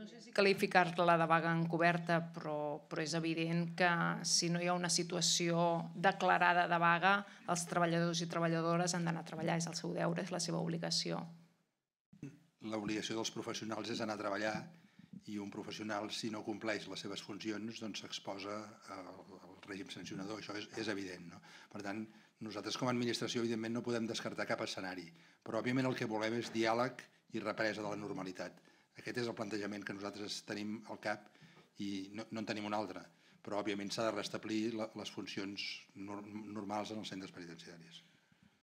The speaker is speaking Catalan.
no sé si qualificar-la de vaga encoberta, però, però és evident que si no hi ha una situació declarada de vaga, els treballadors i treballadores han d'anar a treballar, és el seu deure, és la seva obligació. L'obligació dels professionals és anar a treballar i un professional, si no compleix les seves funcions, doncs s'exposa doncs, al, al règim sancionador, això és, és evident. No? Per tant, nosaltres com a administració, evidentment, no podem descartar cap escenari, però òbviament el que volem és diàleg i represa de la normalitat aquest és el plantejament que nosaltres tenim al cap i no, no en tenim un altre, però òbviament s'ha de restablir les funcions normals en els centres penitenciaris.